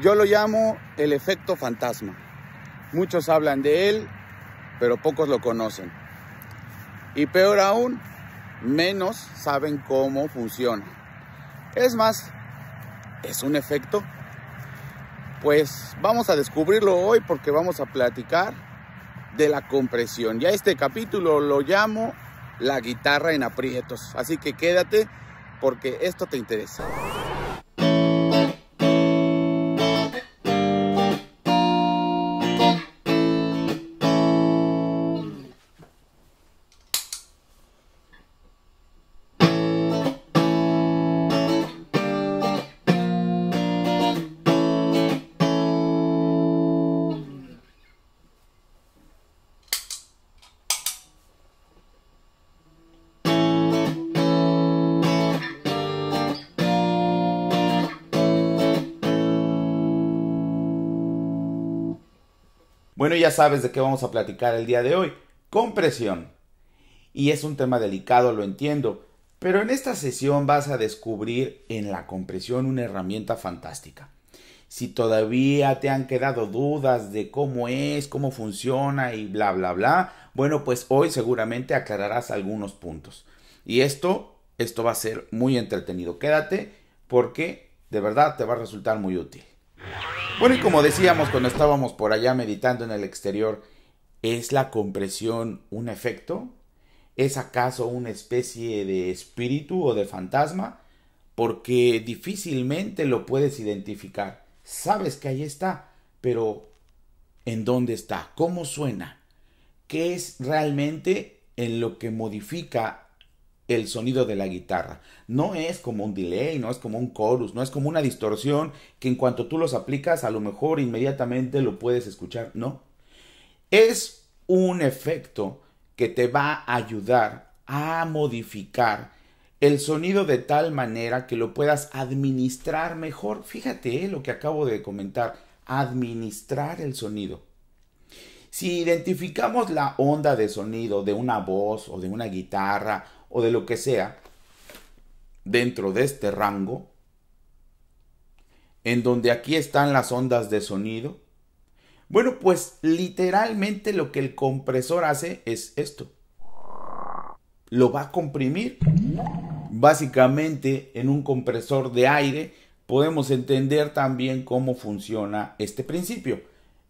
Yo lo llamo el efecto fantasma. Muchos hablan de él, pero pocos lo conocen. Y peor aún, menos saben cómo funciona. Es más, ¿es un efecto? Pues vamos a descubrirlo hoy porque vamos a platicar de la compresión. Ya este capítulo lo llamo la guitarra en aprietos. Así que quédate porque esto te interesa. Bueno, ya sabes de qué vamos a platicar el día de hoy. Compresión. Y es un tema delicado, lo entiendo, pero en esta sesión vas a descubrir en la compresión una herramienta fantástica. Si todavía te han quedado dudas de cómo es, cómo funciona y bla, bla, bla, bueno, pues hoy seguramente aclararás algunos puntos. Y esto, esto va a ser muy entretenido. Quédate porque de verdad te va a resultar muy útil. Bueno, y como decíamos cuando estábamos por allá meditando en el exterior, ¿es la compresión un efecto? ¿Es acaso una especie de espíritu o de fantasma? Porque difícilmente lo puedes identificar. Sabes que ahí está, pero ¿en dónde está? ¿Cómo suena? ¿Qué es realmente en lo que modifica el sonido de la guitarra. No es como un delay, no es como un chorus, no es como una distorsión que en cuanto tú los aplicas a lo mejor inmediatamente lo puedes escuchar. No. Es un efecto que te va a ayudar a modificar el sonido de tal manera que lo puedas administrar mejor. Fíjate eh, lo que acabo de comentar, administrar el sonido. Si identificamos la onda de sonido de una voz o de una guitarra o de lo que sea dentro de este rango, en donde aquí están las ondas de sonido. Bueno, pues literalmente lo que el compresor hace es esto. Lo va a comprimir. Básicamente en un compresor de aire podemos entender también cómo funciona este principio.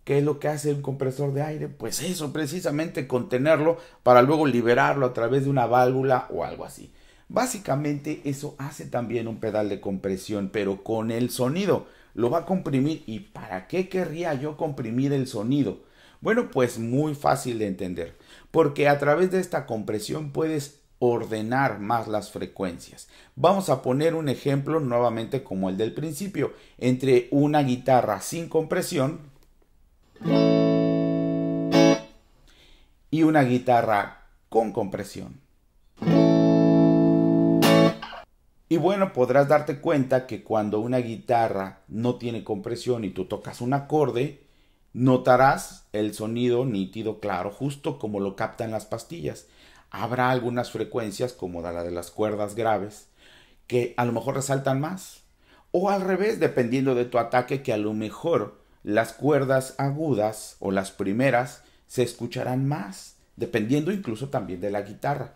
¿Qué es lo que hace un compresor de aire? Pues eso, precisamente contenerlo para luego liberarlo a través de una válvula o algo así. Básicamente eso hace también un pedal de compresión, pero con el sonido. Lo va a comprimir. ¿Y para qué querría yo comprimir el sonido? Bueno, pues muy fácil de entender, porque a través de esta compresión puedes ordenar más las frecuencias. Vamos a poner un ejemplo nuevamente como el del principio, entre una guitarra sin compresión, y una guitarra con compresión. Y bueno, podrás darte cuenta que cuando una guitarra no tiene compresión y tú tocas un acorde, notarás el sonido nítido, claro, justo como lo captan las pastillas. Habrá algunas frecuencias, como la de las cuerdas graves, que a lo mejor resaltan más. O al revés, dependiendo de tu ataque, que a lo mejor las cuerdas agudas o las primeras se escucharán más, dependiendo incluso también de la guitarra.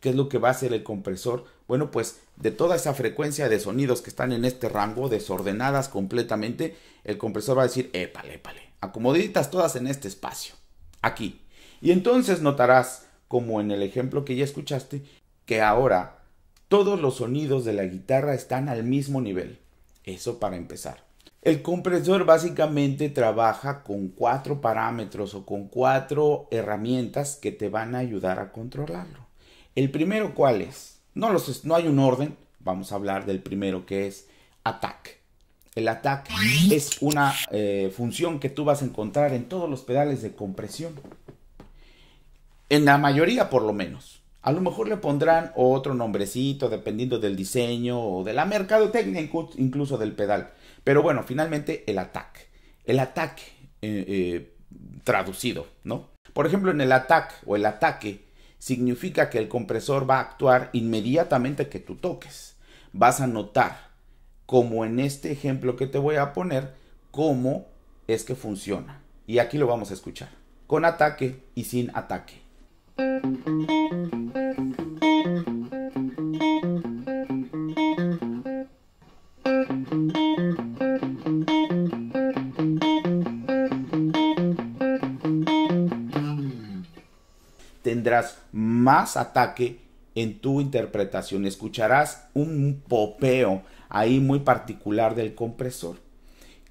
¿Qué es lo que va a hacer el compresor? Bueno, pues de toda esa frecuencia de sonidos que están en este rango, desordenadas completamente, el compresor va a decir, épale, épale, acomoditas todas en este espacio, aquí. Y entonces notarás, como en el ejemplo que ya escuchaste, que ahora todos los sonidos de la guitarra están al mismo nivel. Eso para empezar. El compresor básicamente trabaja con cuatro parámetros o con cuatro herramientas que te van a ayudar a controlarlo. El primero, ¿cuál es? No, los, no hay un orden. Vamos a hablar del primero que es attack. El attack es una eh, función que tú vas a encontrar en todos los pedales de compresión. En la mayoría, por lo menos. A lo mejor le pondrán otro nombrecito dependiendo del diseño o de la mercadotecnia, incluso del pedal pero bueno, finalmente el ataque. El ataque eh, eh, traducido, ¿no? Por ejemplo, en el ataque o el ataque significa que el compresor va a actuar inmediatamente que tú toques. Vas a notar, como en este ejemplo que te voy a poner, cómo es que funciona. Y aquí lo vamos a escuchar. Con ataque y sin ataque. Tendrás más ataque en tu interpretación. Escucharás un popeo ahí muy particular del compresor,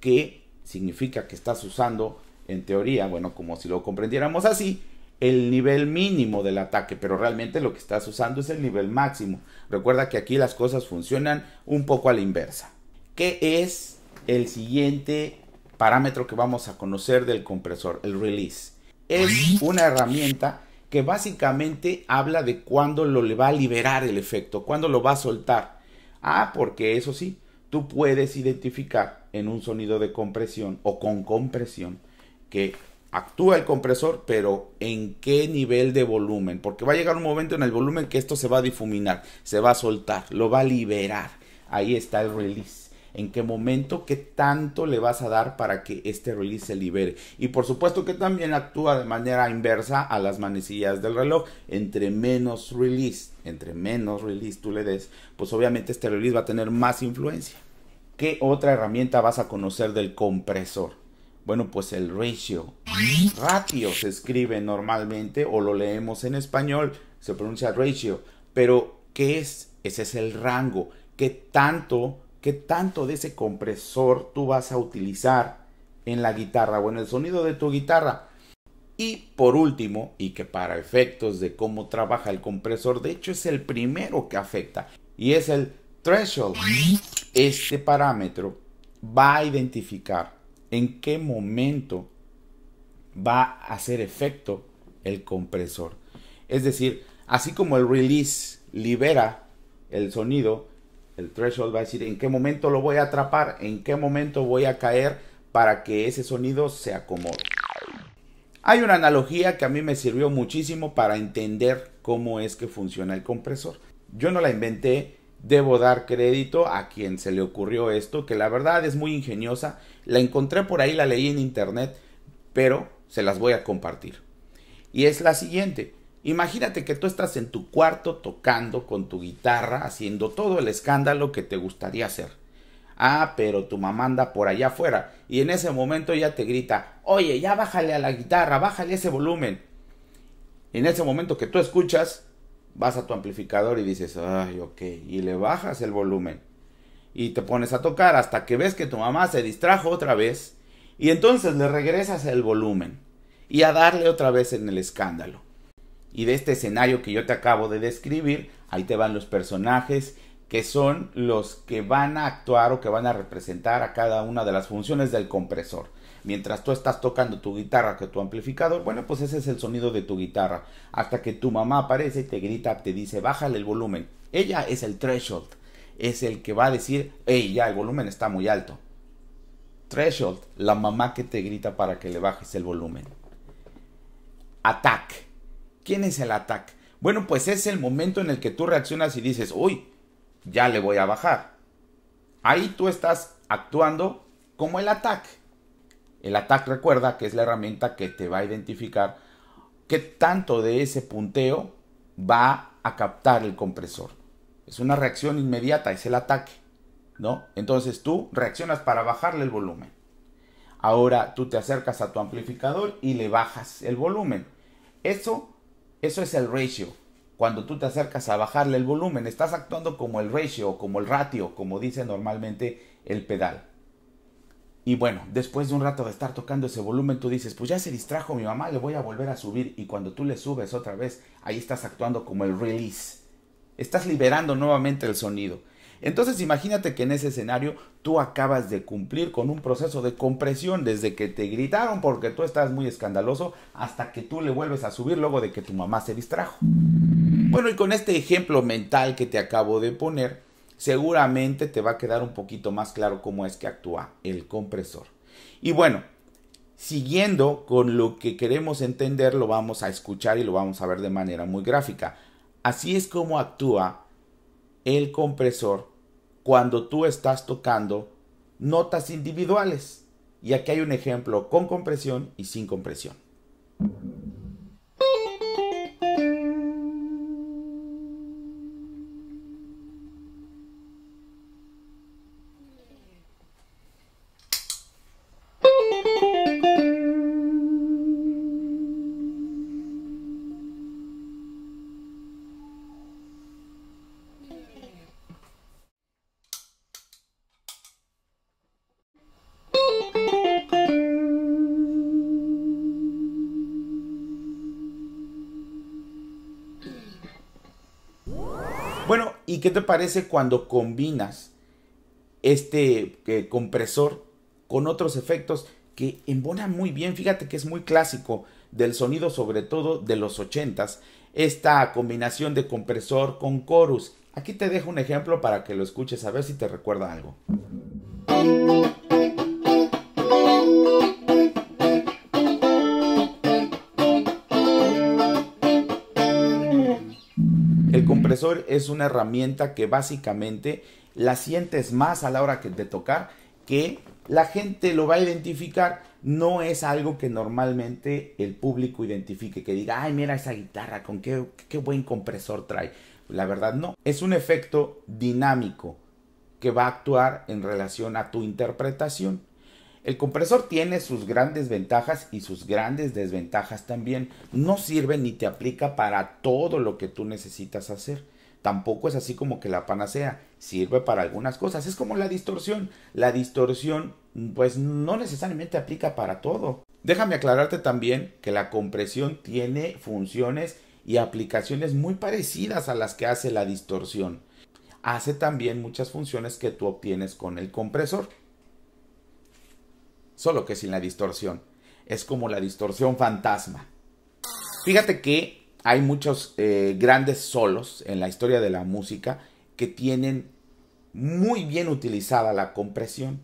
que significa que estás usando, en teoría, bueno, como si lo comprendiéramos así, el nivel mínimo del ataque, pero realmente lo que estás usando es el nivel máximo. Recuerda que aquí las cosas funcionan un poco a la inversa. ¿Qué es el siguiente parámetro que vamos a conocer del compresor? El release. Es una herramienta que básicamente habla de cuándo lo le va a liberar el efecto, cuándo lo va a soltar. Ah, porque eso sí, tú puedes identificar en un sonido de compresión o con compresión que actúa el compresor, pero en qué nivel de volumen, porque va a llegar un momento en el volumen que esto se va a difuminar, se va a soltar, lo va a liberar. Ahí está el release en qué momento, qué tanto le vas a dar para que este release se libere. Y por supuesto que también actúa de manera inversa a las manecillas del reloj. Entre menos release, entre menos release tú le des, pues obviamente este release va a tener más influencia. ¿Qué otra herramienta vas a conocer del compresor? Bueno, pues el ratio. Ratio se escribe normalmente o lo leemos en español, se pronuncia ratio. Pero, ¿qué es? Ese es el rango. ¿Qué tanto qué tanto de ese compresor tú vas a utilizar en la guitarra o en el sonido de tu guitarra. Y por último, y que para efectos de cómo trabaja el compresor, de hecho es el primero que afecta, y es el threshold. Este parámetro va a identificar en qué momento va a hacer efecto el compresor. Es decir, así como el release libera el sonido, el threshold va a decir en qué momento lo voy a atrapar, en qué momento voy a caer para que ese sonido se acomode. Hay una analogía que a mí me sirvió muchísimo para entender cómo es que funciona el compresor. Yo no la inventé, debo dar crédito a quien se le ocurrió esto, que la verdad es muy ingeniosa. La encontré por ahí, la leí en internet, pero se las voy a compartir. Y es la siguiente, Imagínate que tú estás en tu cuarto tocando con tu guitarra, haciendo todo el escándalo que te gustaría hacer. Ah, pero tu mamá anda por allá afuera y en ese momento ya te grita, oye, ya bájale a la guitarra, bájale ese volumen. En ese momento que tú escuchas, vas a tu amplificador y dices, ay, ok, y le bajas el volumen. Y te pones a tocar hasta que ves que tu mamá se distrajo otra vez y entonces le regresas el volumen y a darle otra vez en el escándalo y de este escenario que yo te acabo de describir, ahí te van los personajes que son los que van a actuar o que van a representar a cada una de las funciones del compresor. Mientras tú estás tocando tu guitarra con tu amplificador, bueno, pues ese es el sonido de tu guitarra. Hasta que tu mamá aparece y te grita, te dice, bájale el volumen. Ella es el threshold, es el que va a decir, hey, ya el volumen está muy alto. Threshold, la mamá que te grita para que le bajes el volumen. Attack, ¿Quién es el ataque? Bueno, pues es el momento en el que tú reaccionas y dices, uy, ya le voy a bajar. Ahí tú estás actuando como el ataque. El ataque recuerda que es la herramienta que te va a identificar qué tanto de ese punteo va a captar el compresor. Es una reacción inmediata, es el ataque, ¿no? Entonces tú reaccionas para bajarle el volumen. Ahora tú te acercas a tu amplificador y le bajas el volumen. Eso eso es el ratio. Cuando tú te acercas a bajarle el volumen, estás actuando como el ratio, como el ratio, como dice normalmente el pedal. Y bueno, después de un rato de estar tocando ese volumen, tú dices, pues ya se distrajo mi mamá, le voy a volver a subir. Y cuando tú le subes otra vez, ahí estás actuando como el release. Estás liberando nuevamente el sonido. Entonces imagínate que en ese escenario tú acabas de cumplir con un proceso de compresión desde que te gritaron porque tú estás muy escandaloso hasta que tú le vuelves a subir luego de que tu mamá se distrajo. Bueno, y con este ejemplo mental que te acabo de poner, seguramente te va a quedar un poquito más claro cómo es que actúa el compresor. Y bueno, siguiendo con lo que queremos entender, lo vamos a escuchar y lo vamos a ver de manera muy gráfica. Así es como actúa el compresor cuando tú estás tocando notas individuales. Y aquí hay un ejemplo con compresión y sin compresión. qué te parece cuando combinas este eh, compresor con otros efectos que embona muy bien? Fíjate que es muy clásico del sonido, sobre todo de los 80s, esta combinación de compresor con chorus. Aquí te dejo un ejemplo para que lo escuches a ver si te recuerda algo. es una herramienta que básicamente la sientes más a la hora que de tocar que la gente lo va a identificar. No es algo que normalmente el público identifique, que diga, ay, mira esa guitarra, con qué, qué buen compresor trae. La verdad no, es un efecto dinámico que va a actuar en relación a tu interpretación. El compresor tiene sus grandes ventajas y sus grandes desventajas también. No sirve ni te aplica para todo lo que tú necesitas hacer. Tampoco es así como que la panacea sirve para algunas cosas. Es como la distorsión. La distorsión pues no necesariamente aplica para todo. Déjame aclararte también que la compresión tiene funciones y aplicaciones muy parecidas a las que hace la distorsión. Hace también muchas funciones que tú obtienes con el compresor solo que sin la distorsión. Es como la distorsión fantasma. Fíjate que hay muchos eh, grandes solos en la historia de la música que tienen muy bien utilizada la compresión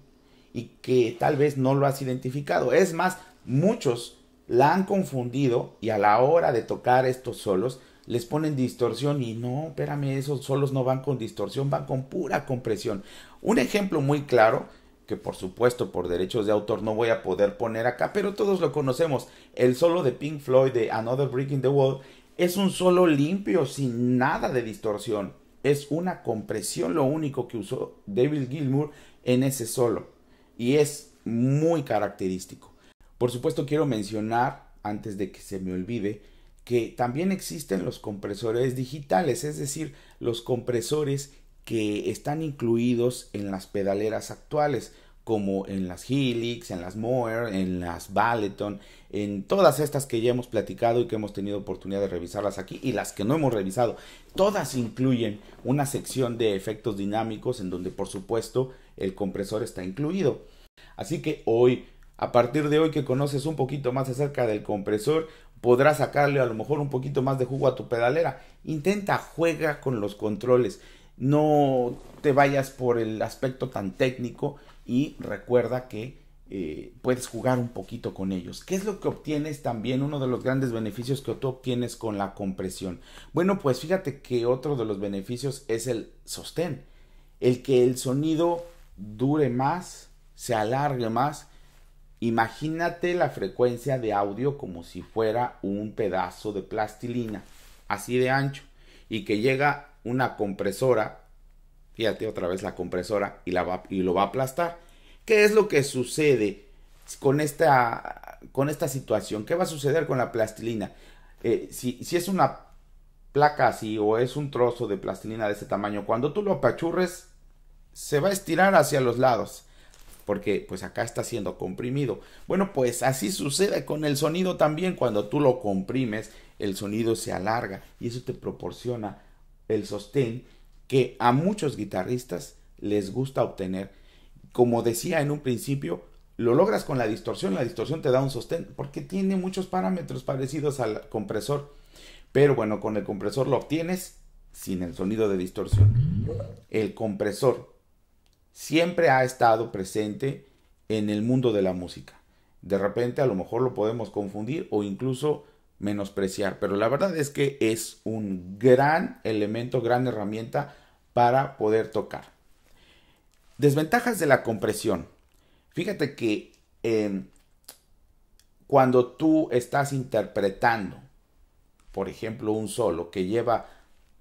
y que tal vez no lo has identificado. Es más, muchos la han confundido y a la hora de tocar estos solos les ponen distorsión y no, espérame, esos solos no van con distorsión, van con pura compresión. Un ejemplo muy claro que por supuesto por derechos de autor no voy a poder poner acá, pero todos lo conocemos. El solo de Pink Floyd de Another Brick in the Wall es un solo limpio sin nada de distorsión. Es una compresión lo único que usó David Gilmour en ese solo y es muy característico. Por supuesto quiero mencionar antes de que se me olvide que también existen los compresores digitales, es decir, los compresores que están incluidos en las pedaleras actuales, como en las Helix, en las Moer, en las Valeton, en todas estas que ya hemos platicado y que hemos tenido oportunidad de revisarlas aquí y las que no hemos revisado. Todas incluyen una sección de efectos dinámicos en donde por supuesto el compresor está incluido. Así que hoy, a partir de hoy que conoces un poquito más acerca del compresor, podrás sacarle a lo mejor un poquito más de jugo a tu pedalera. Intenta, juega con los controles no te vayas por el aspecto tan técnico y recuerda que eh, puedes jugar un poquito con ellos. ¿Qué es lo que obtienes también? Uno de los grandes beneficios que tú obtienes con la compresión. Bueno, pues fíjate que otro de los beneficios es el sostén. El que el sonido dure más, se alargue más. Imagínate la frecuencia de audio como si fuera un pedazo de plastilina, así de ancho, y que llega una compresora, fíjate otra vez la compresora, y, la y lo va a aplastar. ¿Qué es lo que sucede con esta, con esta situación? ¿Qué va a suceder con la plastilina? Eh, si, si es una placa así o es un trozo de plastilina de ese tamaño, cuando tú lo apachurres, se va a estirar hacia los lados. Porque pues acá está siendo comprimido. Bueno, pues así sucede con el sonido también. Cuando tú lo comprimes, el sonido se alarga y eso te proporciona el sostén que a muchos guitarristas les gusta obtener. Como decía en un principio, lo logras con la distorsión, la distorsión te da un sostén porque tiene muchos parámetros parecidos al compresor. Pero bueno, con el compresor lo obtienes sin el sonido de distorsión. El compresor siempre ha estado presente en el mundo de la música. De repente a lo mejor lo podemos confundir o incluso menospreciar. Pero la verdad es que es un gran elemento, gran herramienta para poder tocar. Desventajas de la compresión. Fíjate que em, cuando tú estás interpretando, por ejemplo, un solo que lleva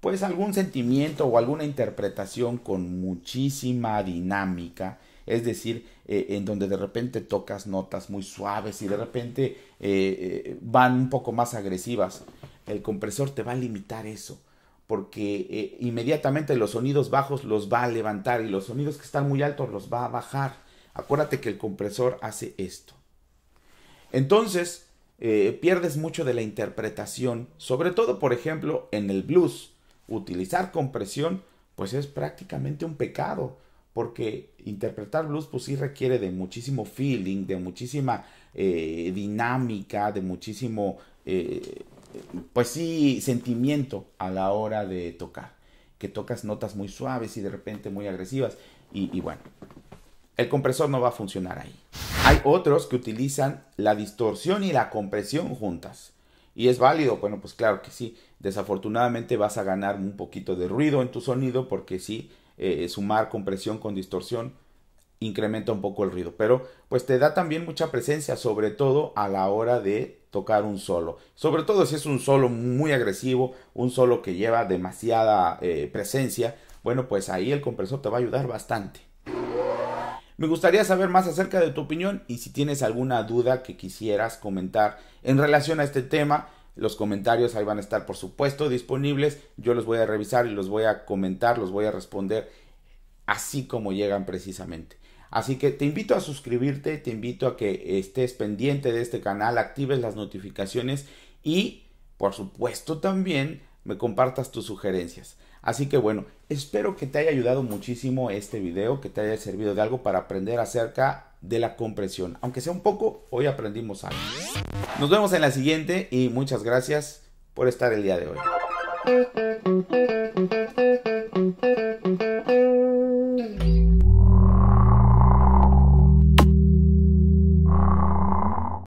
pues algún sentimiento o alguna interpretación con muchísima dinámica, es decir, eh, en donde de repente tocas notas muy suaves y de repente eh, eh, van un poco más agresivas. El compresor te va a limitar eso porque inmediatamente los sonidos bajos los va a levantar y los sonidos que están muy altos los va a bajar. Acuérdate que el compresor hace esto. Entonces, pierdes mucho de la interpretación, sobre todo, por ejemplo, en el blues. Utilizar compresión, pues es prácticamente un pecado porque interpretar blues pues sí requiere de muchísimo feeling, de muchísima eh, dinámica, de muchísimo, eh, pues sí, sentimiento a la hora de tocar, que tocas notas muy suaves y de repente muy agresivas y, y bueno, el compresor no va a funcionar ahí. Hay otros que utilizan la distorsión y la compresión juntas. ¿Y es válido? Bueno, pues claro que sí. Desafortunadamente vas a ganar un poquito de ruido en tu sonido porque sí, eh, sumar compresión con distorsión, incrementa un poco el ruido. Pero pues te da también mucha presencia, sobre todo a la hora de tocar un solo. Sobre todo si es un solo muy agresivo, un solo que lleva demasiada eh, presencia, bueno, pues ahí el compresor te va a ayudar bastante. Me gustaría saber más acerca de tu opinión y si tienes alguna duda que quisieras comentar en relación a este tema, los comentarios ahí van a estar, por supuesto, disponibles. Yo los voy a revisar y los voy a comentar, los voy a responder así como llegan precisamente. Así que te invito a suscribirte, te invito a que estés pendiente de este canal, actives las notificaciones y, por supuesto, también me compartas tus sugerencias. Así que bueno, espero que te haya ayudado muchísimo este video, que te haya servido de algo para aprender acerca de la compresión. Aunque sea un poco, hoy aprendimos algo. Nos vemos en la siguiente y muchas gracias por estar el día de hoy.